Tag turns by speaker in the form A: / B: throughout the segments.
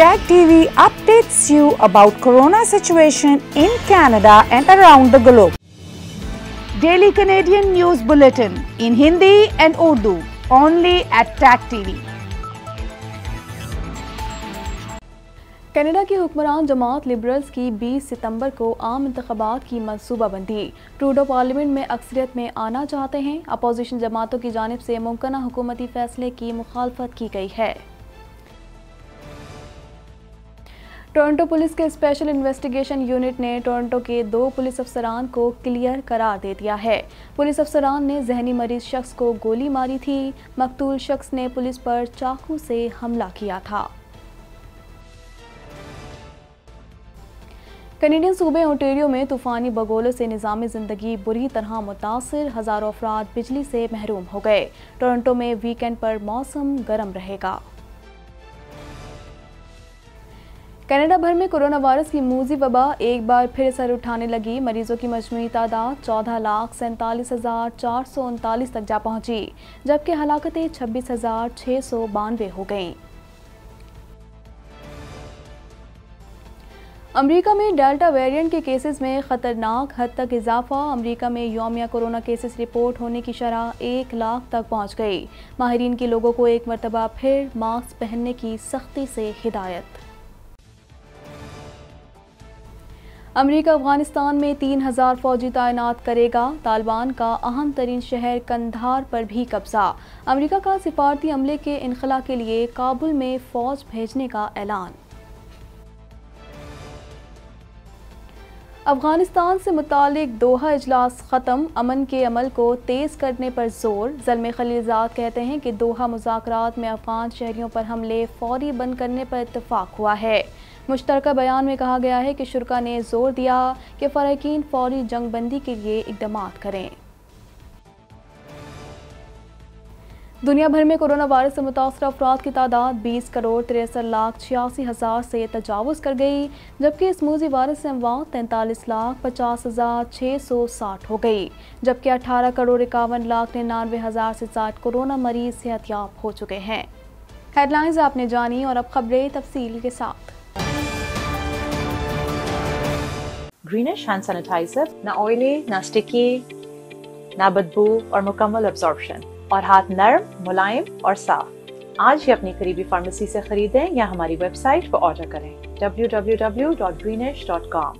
A: Tag TV updates you about corona situation in Canada and around the globe. Daily Canadian News Bulletin in Hindi and Urdu only at Tag TV. Canada के हुक्मरान जमात liberals की 20 सितंबर को आम इंतबात की मनसूबाबंदी Trudeau parliament में अक्सरियत में आना चाहते हैं अपोजिशन जमातों की जानब से मुमकिन हुकूमती फैसले की मुखालफत की गई है टोरंटो पुलिस के स्पेशल इन्वेस्टिगेशन यूनिट ने टोरंटो के दो पुलिस अफसरान को क्लियर करार दे दिया है पुलिस अफसरान ने जहनी मरीज शख्स को गोली मारी थी मकतूल शख्स ने पुलिस पर चाकू से हमला किया था कनेडियन सूबे ओंटेरियो में तूफ़ानी बगोलों से निजामी ज़िंदगी बुरी तरह मुतासर हज़ारों अफराद बिजली से महरूम हो गए टोरंटो में वीकेंड पर मौसम गर्म रहेगा कनाडा भर में कोरोना वायरस की मूजी वबा एक बार फिर सर उठाने लगी मरीजों की मजमू तादाद चौदह लाख सैंतालीस हज़ार चार सौ उनतालीस तक जा पहुंची जबकि हलाकतें छब्बीस हज़ार छः सौ बानवे हो गईं अमेरिका में डेल्टा वेरिएंट के केसेस में खतरनाक हद तक इजाफा अमेरिका में योमिया कोरोना केसेस रिपोर्ट होने की शरह एक लाख तक पहुंच गई माहरीन के लोगों को एक मरतबा फिर मास्क पहनने की सख्ती से हिदायत अमरीका अफगानिस्तान में तीन हजार फौजी तैनात करेगा तालिबान का अहम तरीन शहर कंधार पर भी कब्जा अमरीका का सिफारती अमले के इनखला के लिए काबुल में फौज भेजने का ऐलान अफगानिस्तान से मुतालिक दोहा इजलास ख़त्म अमन के अमल को तेज़ करने पर जोर जलम खलीजाद कहते हैं कि दोहा मुजाकर में अफगान शहरीों पर हमले फौरी बंद करने पर इतफाक़ हुआ है मुश्तरक बयान में कहा गया है कि शुरका ने जोर दिया कि फ़रकिन फौरी जंगबंदी के लिए इकदाम करें दुनिया भर में कोरोना वायरस से मुतासर अफराद की तादाद बीस करोड़ तिरसठ लाख छियासी हज़ार से तजावज़ कर गई जबकि इस मूजी वायरस से अमवात तैंतालीस लाख पचास हज़ार छः सौ साठ हो गई जबकि अठारह करोड़ इक्यावन लाख निन्यानवे हज़ार से साठ कोरोना मरीज सेहतियाब हो चुके हैं हेडलाइंस आपने जानी और अब खबरें तफसील के साथ
B: greenish hand sanitizer,
A: na oily na sticky na बदबू aur mukammal absorption aur haath narm mulayim aur saaf aaj hi apni kareebi pharmacy se खरीदें ya hamari website
B: par order करें www.greenish.com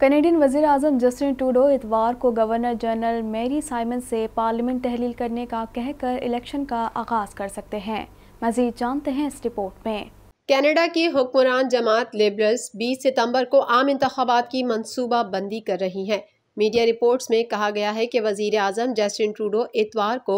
A: कनेडियन वजीर अजम जस्टिन टूडो इतवार को governor general Mary Simon से parliament तहलील करने का कहकर इलेक्शन का आगाज़ कर सकते हैं मजीद जानते हैं इस रिपोर्ट में कनाडा की हुक्मरान
B: जमात लेबरल्स 20 सितंबर को आम इंतबात की मनसूबा बंदी कर रही हैं मीडिया रिपोर्ट्स में कहा गया है कि वजीर अजम जस्टिन ट्रूडो इतवार को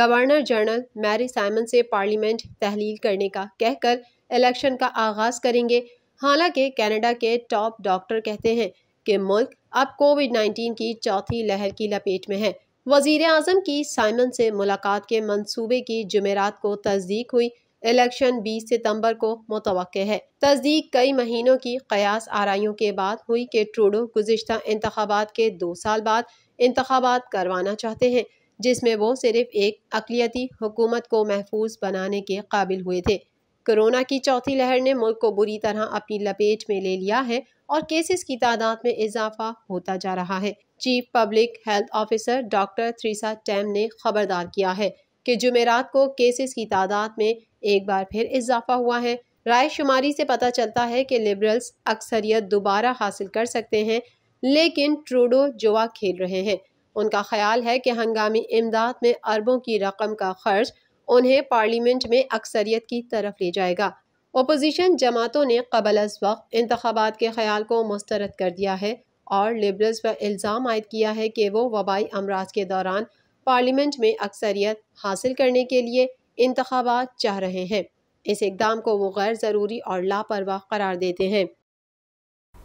B: गवर्नर जनरल मैरी साइमन से पार्लियामेंट तहलील करने का कहकर इलेक्शन का आगाज़ करेंगे हालांकि कनाडा के टॉप डॉक्टर कहते हैं कि मुल्क अब कोविड 19 की चौथी लहर की लपेट में है वजीर अजम की साइमन से मुलाकात के मंसूबे की जमेरात को तस्दीक हुई इलेक्शन 20 सितंबर को मुतव है तस्दीक कई महीनों की कयास आरइयों के बाद हुई कि ट्रूडो गुजशत इंतबात के दो साल बाद इंतबात करवाना चाहते हैं जिसमें वो सिर्फ एक अकलीती हुकूमत को महफूज बनाने के काबिल हुए थे कोरोना की चौथी लहर ने मुल्क को बुरी तरह अपनी लपेट में ले लिया है और केसेस की तादाद में इजाफा होता जा रहा है chief public health officer doctor Theresa Tam ने खबरदार किया है कि जुमेरात को केसेस की तादाद में एक बार फिर इजाफा हुआ है राय शुमारी से पता चलता है कि लिबरल्स अक्सरियत दोबारा हासिल कर सकते हैं लेकिन ट्रूडो जुआ खेल रहे हैं उनका ख्याल है कि हंगामी इमदाद में अरबों की रकम का खर्च उन्हें पार्लियामेंट में अक्सरियत की तरफ ले जाएगा अपोजिशन जमातों ने कबल अज वक्त इंतबात के ख्याल को मुस्तरद कर दिया है और लिबरल्स पर इल्ज़ाम आयद किया है कि वो वबाई अमराज के दौरान पार्लियामेंट में अक्सरियत हासिल करने के लिए इंतबात चाह रहे हैं इस इकदाम को वो गैर ज़रूरी और लापरवाह करार
A: देते हैं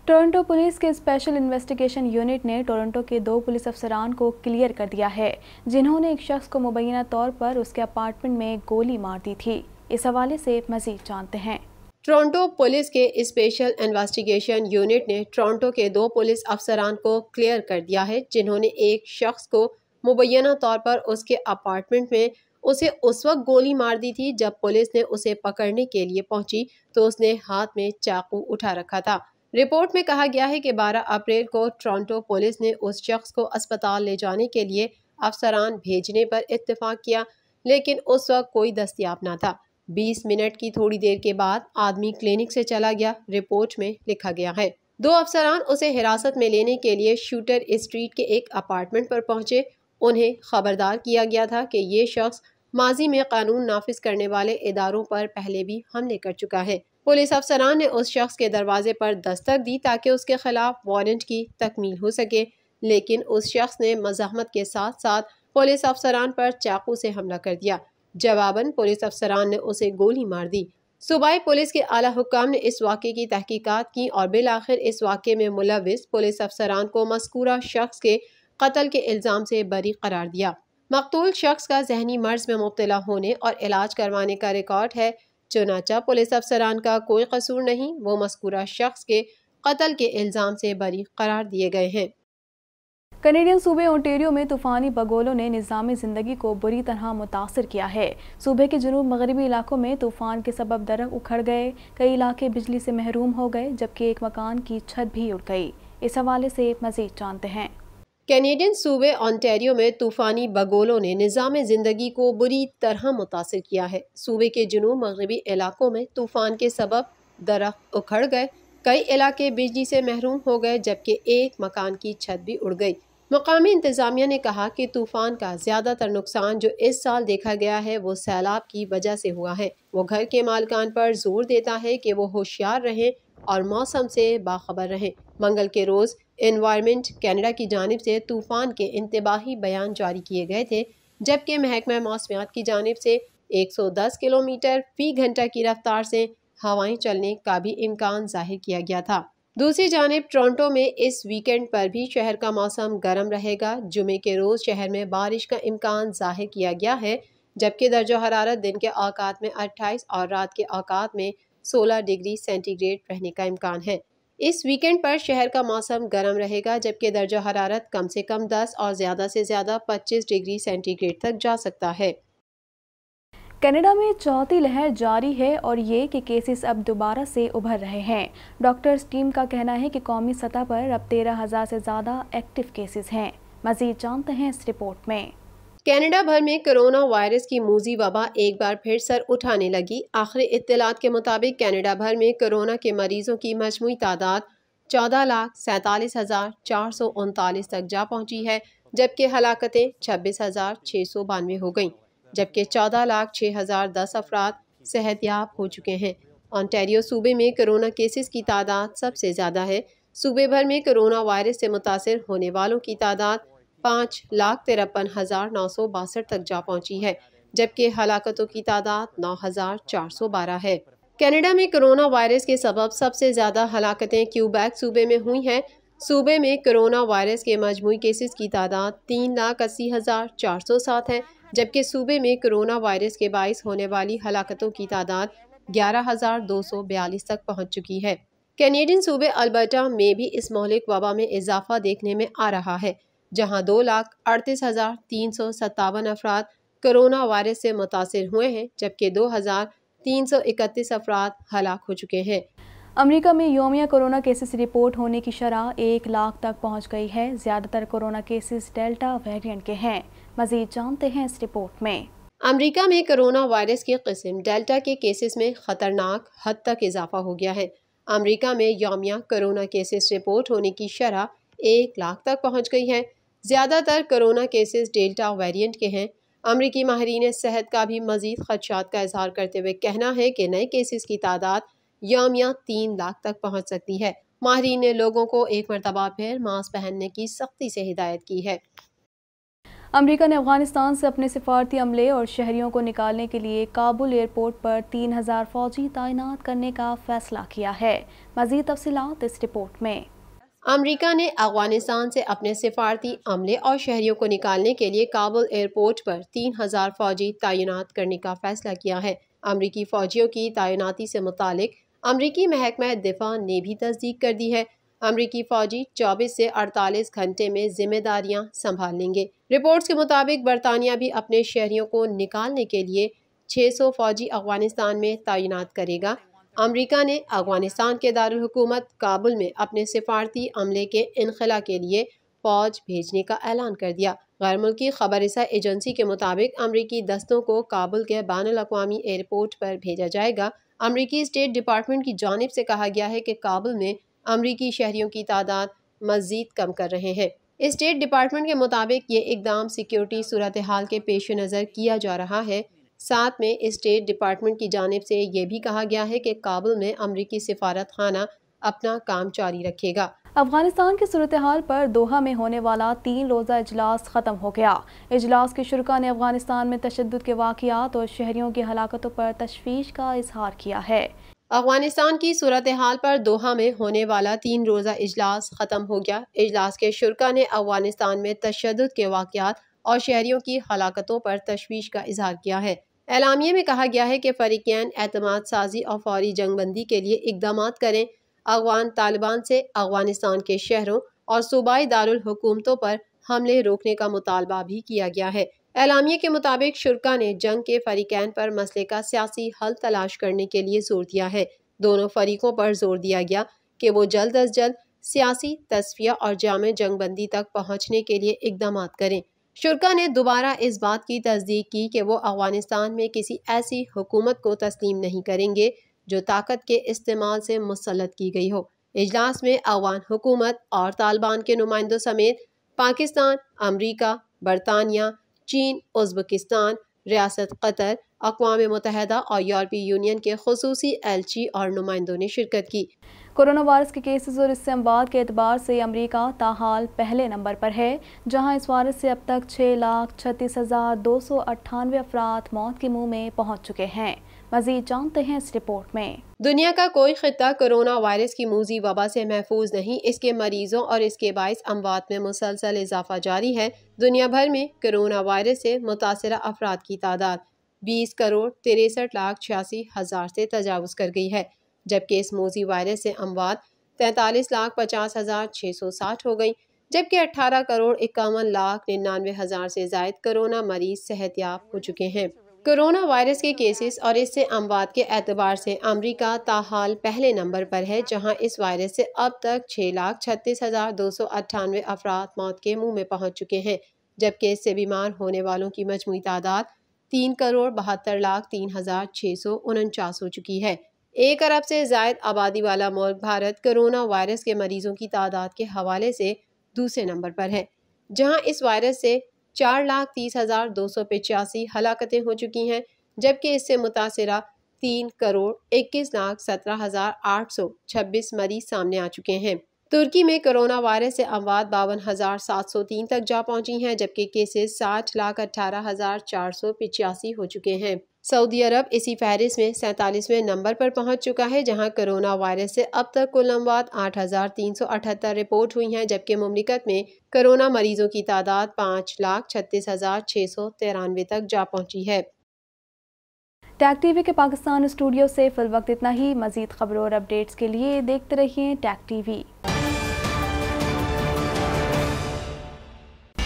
A: टोरंटो पुलिस के स्पेशल इन्वेस्टिगेशन यूनिट ने टोरंटो के दो पुलिस अफसरान को क्लियर कर दिया है जिन्होंने एक शख्स को मुबैना तौर पर उसके अपार्टमेंट में गोली मार दी थी इस हवाले से मजीद जानते हैं टोरंटो पुलिस के
B: स्पेशल इन्वेस्टिगेशन यूनिट ने टोरंटो के दो पुलिस अफसरान को क्लियर कर दिया है जिन्होंने एक शख्स को मुबैना तौर पर उसके अपार्टमेंट में उसे उस वक्त गोली मार दी थी जब पुलिस ने उसे पकड़ने के लिए पहुंची तो उसने हाथ में चाकू उठा रखा था रिपोर्ट में कहा गया है कि 12 अप्रैल को टोरंटो पुलिस ने उस शख्स को अस्पताल ले जाने के लिए अफसरान भेजने पर इतफाक किया लेकिन उस वक्त कोई दस्तियाब ना था 20 मिनट की थोड़ी देर के बाद आदमी क्लिनिक से चला गया रिपोर्ट में लिखा गया है दो अफसरान उसे हिरासत में लेने के लिए शूटर स्ट्रीट के एक अपार्टमेंट पर पहुंचे उन्हें खबरदार किया गया था कि ये शख्स माजी में कानून नाफिज करने वाले इदारों पर पहले भी हमले कर चुका है पुलिस अफसरान ने उस शख्स के दरवाजे पर दस्तक दी ताकि उसके खिलाफ वारंट की तकमील हो सके लेकिन उस शख्स ने मजामत के साथ साथ पुलिस अफसरान पर चाकू से हमला कर दिया जवाबन पुलिस अफसरान ने उसे गोली मार दी सूबाई पुलिस के आला हुकाम ने इस वाक़े की तहकीकात की और बिल आखिर इस वाक़े में मुलविस पुलिस अफसरान को मस्कूरा शख्स के कत्ल के इल्ज़ाम से बरी करार दिया मकतूल शख्स का जहनी मर्ज में मुबतला होने और इलाज करवाने का रिकॉर्ड है चुनाचा पुलिस अफसरान का कोई कसूर नहीं वो मस्कूरा शख्स के कत्ल के इल्ज़ाम से बरी करार दिए गए हैं
A: कनेडियन सूबे ओंटेरियो में तूफ़ानी बगोलों ने निज़ामी ज़िंदगी को बुरी तरह मुतासर किया है सूबे के जनूब मगरबी इलाकों में तूफ़ान के सबब दर उखड़ गए कई इलाके बिजली से महरूम हो गए जबकि एक मकान की छत भी उड़ गई इस हवाले से मज़ीद जानते हैं
B: कैनेडियन सूबे ऑन्टेरियो में तूफ़ानी बगोलों ने निज़ाम ज़िंदगी को बुरी तरह मुतासर किया है सूबे के जुनूब मगरबी इलाकों में तूफ़ान के सबब दरख्त उखड़ गए कई इलाके बिजली से महरूम हो गए जबकि एक मकान की छत भी उड़ गई मकामी इंतज़ामिया ने कहा कि तूफ़ान का ज़्यादातर नुकसान जो इस साल देखा गया है वो सैलाब की वजह से हुआ है वो घर के मालकान पर जोर देता है कि वो होशियार रहें और मौसम से बाखबर रहें मंगल के रोज़ इन्वायरमेंट कैनेडा की जानब से तूफ़ान के इंतबाही बयान जारी किए गए थे जबकि महकमा मौसमियात की जानब से 110 किलोमीटर फ़ी घंटा की रफ्तार से हवाएं चलने का भी इम्कान जाहिर किया गया था दूसरी जानब टोरंटो में इस वीकेंड पर भी शहर का मौसम गर्म रहेगा जुमे के रोज़ शहर में बारिश का इम्कान जाहिर किया गया है जबकि दर्ज हरारत दिन के अवकात में 28 और रात के अवकात में 16 डिग्री सेंटीग्रेड रहने का इम्कान है इस वीकेंड पर शहर का मौसम गर्म रहेगा जबकि दर्जा हरारत कम से कम 10 और ज़्यादा से ज़्यादा 25 डिग्री सेंटीग्रेड तक जा सकता है
A: कनाडा में चौथी लहर जारी है और ये कि केसेस अब दोबारा से उभर रहे हैं डॉक्टर्स टीम का कहना है कि कौमी सतह पर अब तेरह हज़ार से ज़्यादा एक्टिव केसेस हैं मज़ीद जानते हैं इस रिपोर्ट में कनाडा भर में कोरोना वायरस की मूजी वबा
B: एक बार फिर सर उठाने लगी आखिरी इतलात के मुताबिक कनाडा भर में कोरोना के मरीजों की मजमू तादाद चौदह लाख सैंतालीस हज़ार चार सौ उनतालीस तक जा पहुंची है जबकि हलाकतें छब्बीस हज़ार छः सौ बानवे हो गईं जबकि चौदह लाख छः हज़ार दस अफराद सेहतियाब हो चुके हैं ऑनटेरियो सूबे में कोरोना केसेस की तादाद सबसे ज़्यादा है सूबे भर में कोरोना वायरस से मुतासर होने वालों की तादाद पाँच लाख तिरपन हज़ार नौ सौ बासठ तक जा पहुंची है जबकि हलाकतों की तादाद नौ हज़ार चार सौ बारह है कनाडा में कोरोना वायरस के सबब सबसे ज़्यादा हलाकतें क्यूबैक सूबे में हुई हैं सूबे में कोरोना वायरस के मजमू केसेस की तादाद तीन लाख अस्सी हज़ार चार सौ सात है जबकि सूबे में कोरोना वायरस के बायस होने वाली हलाकतों की तादाद ग्यारह हज़ार दो सौ बयालीस तक पहुँच चुकी है कैनेडियन सूबे अल्बर्टा में भी इस मौलिक वबा में इजाफा देखने में आ रहा है जहां दो लाख अड़तीस हज़ार तीन सौ सत्तावन अफराद करोना वायरस से मुतासर हुए
A: हैं जबकि दो हज़ार तीन सौ इकतीस अफराद हलाक हो चुके हैं अमेरिका में योमिया कोरोना केसेस रिपोर्ट होने की शरह एक लाख तक पहुंच गई है ज़्यादातर कोरोना केसेस डेल्टा वेरिएंट के हैं मजीद जानते हैं इस रिपोर्ट में अमेरिका में कोरोना
B: वायरस की किस्म डेल्टा के केसेस में ख़तरनाक हद तक इजाफा हो गया है अमेरिका में योमिया कोरोना केसेस रिपोर्ट होने की शरह एक लाख तक पहुँच गई है ज़्यादातर कोरोना केसेस डेल्टा वेरिएंट के हैं अमरीकी माहरीन सेहत का भी मजीद खदशात का इजहार करते हुए कहना है कि नए केसेस की तादाद यामिया तीन लाख तक पहुँच सकती है माहरीन ने लोगों को एक मरतबा फिर मास्क पहनने की सख्ती से हिदायत की
A: है अमेरिका ने अफगानिस्तान से अपने सिफारती अमले और शहरियों को निकालने के लिए काबुल एयरपोर्ट पर 3000 फौजी तैनात करने का फैसला किया है मजीद तफसलत इस रिपोर्ट में अमरीका ने अफगानिस्तान से अपने सिफारती
B: अमले और शहरीों को निकालने के लिए काबुल एयरपोर्ट पर तीन हज़ार फौजी तैनात करने का फैसला किया है अमरीकी फ़ौजियों की तैनाती से मुतक अमरीकी महकमा दिफा ने भी तस्दीक कर दी है अमरीकी फ़ौजी 24 से 48 घंटे में जिम्मेदारियां संभाल लेंगे रिपोर्ट्स के मुताबिक बरतानिया भी अपने शहरियों को निकालने के लिए 600 फौजी अफगानिस्तान में तैनात करेगा अमरीका ने अफगानिस्तान के दारकूमत काबुल में अपने सिफारती अमले के इनखला के लिए फौज भेजने का ऐलान कर दिया गैर मुल्की खबरसा एजेंसी के मुताबिक अमरीकी दस्तों को काबुल के बैन अवी एयरपोर्ट पर भेजा जाएगा अमरीकी स्टेट डिपार्टमेंट की जानब से कहा गया है कि काबुल में अमरीकी शहरीों की तादाद मज़ीद कम कर रहे हैं स्टेट डिपार्टमेंट के मुताबिक ये इकदाम सिक्योरिटी सूरत हाल के पेश नज़र किया जा रहा है साथ में स्टेट डिपार्टमेंट की जानब से यह भी कहा गया है कि काबुल में अमरीकी सफारत खाना अपना काम जारी रखेगा
A: अफगानिस्तान की सूरत हाल पर दोहा में होने वाला तीन रोज़ा इजलास ख़त्म हो गया इजलास के शुरा ने अफगानिस्तान में तशद के वाकियात और शहरीों की हलाकतों पर तशवीश का इजहार किया है अफगानिस्तान की सूरत हाल पर
B: दोहा में होने वाला तीन रोज़ा इजलास ख़त्म हो गया इजलास के शुरा ने अफगानिस्तान में तशद के वाकियात और शहरीों की हलाकतों पर तशवीश का इजहार किया है एलामिया में कहा गया है कि फ़रीकैन अतमाद साजी और फौरी जंगबंदी के लिए इकदाम करें अफगान तालिबान से अफगानिस्तान के शहरों और सूबाई दारकूमतों पर हमले रोकने का मुतालबा भी किया गया है एलामिया के मुताबिक शुरा ने जंग के फरीकैन पर मसले का सियासी हल तलाश करने के लिए जोर दिया है दोनों फरीकों पर जोर दिया गया कि वो जल्द अज जल्द सियासी तस्फिया और जाम जंगबंदी तक पहुँचने के लिए इकदाम करें शुरका ने दोबारा इस बात की तस्दीक की कि वो अफगानिस्तान में किसी ऐसी हुकूमत को तस्लीम नहीं करेंगे जो ताकत के इस्तेमाल से मुसलत की गई हो इजलास में अफगान हुकूमत और तालिबान के नुमाइंदों समेत पाकिस्तान अमरीका बरतानिया चीन उज्बकिस्तान रियासत कतर अकवा मुतहदा और यूरोपीय यूनियन के खसूसी एलची और नुमाइंदों ने शिरकत की
A: कोरोना वायरस के केसेस और इससे अमवाद के अतबार से अमरीका ताहाल पहले नंबर पर है जहां इस वायरस से अब तक छः लाख छत्तीस हज़ार दो सौ अट्ठानवे अफराद मौत के मुंह में पहुंच चुके हैं मजीद जानते हैं इस रिपोर्ट में दुनिया का कोई खत्ता कोरोना वायरस
B: की मूजी वबा से महफूज नहीं इसके मरीजों और इसके बायस अमवात में मुसलसल इजाफा जारी है दुनिया भर में कोरोना वायरस से मुतासर अफराद की तादाद बीस करोड़ तिरसठ लाख छियासी हज़ार से तजावज़ कर गई है जबकि इस मोजी वायरस से अमवात तैंतालीस लाख पचास हज़ार छः सौ साठ हो गई जबकि अट्ठारह करोड़ इक्यावन लाख निन्यानवे हज़ार से जायद कोरोना मरीज सेहतियाब हो चुके हैं कोरोना वायरस के केसेस और इससे अमवात के एतबार से अमरीका ताहाल पहले नंबर पर है जहां इस वायरस से अब तक छः लाख छत्तीस हज़ार दो सौ अट्ठानवे अफराद मौत के मुंह में पहुंच चुके हैं जबकि इससे बीमार होने वालों की मजमू तादाद तीन करोड़ बहत्तर लाख तीन हज़ार छः सौ उनचास हो चुकी है एक अरब से जायद आबादी वाला मुल्क भारत कोरोना वायरस के मरीजों की तादाद के हवाले से दूसरे नंबर पर है जहां इस वायरस से चार लाख तीस हज़ार दो सौ पचासी हलाकतें हो चुकी हैं जबकि इससे मुतासर तीन करोड़ इक्कीस लाख सत्रह हज़ार आठ सौ छब्बीस मरीज सामने आ चुके हैं तुर्की में कोरोना वायरस से अमवात बावन हज़ार सात सौ तीन तक जा पहुंची हैं जबकि केसेस साठ लाख अट्ठारह हज़ार चार सौ पिचासी हो चुके हैं सऊदी अरब इसी फहरिस्त में सैंतालीसवें नंबर पर पहुंच चुका है जहां कोरोना वायरस से अब तक कुल अमवात आठ रिपोर्ट हुई हैं जबकि ममलिकत में कोरोना मरीजों की तादाद पाँच लाख छत्तीस हज़ार छः सौ तिरानवे तक जा पहुंची है
A: टैग टीवी के पाकिस्तान स्टूडियो से फिल वक्त इतना ही मजीद खबरों और अपडेट्स के लिए देखते रहिए टैग टीवी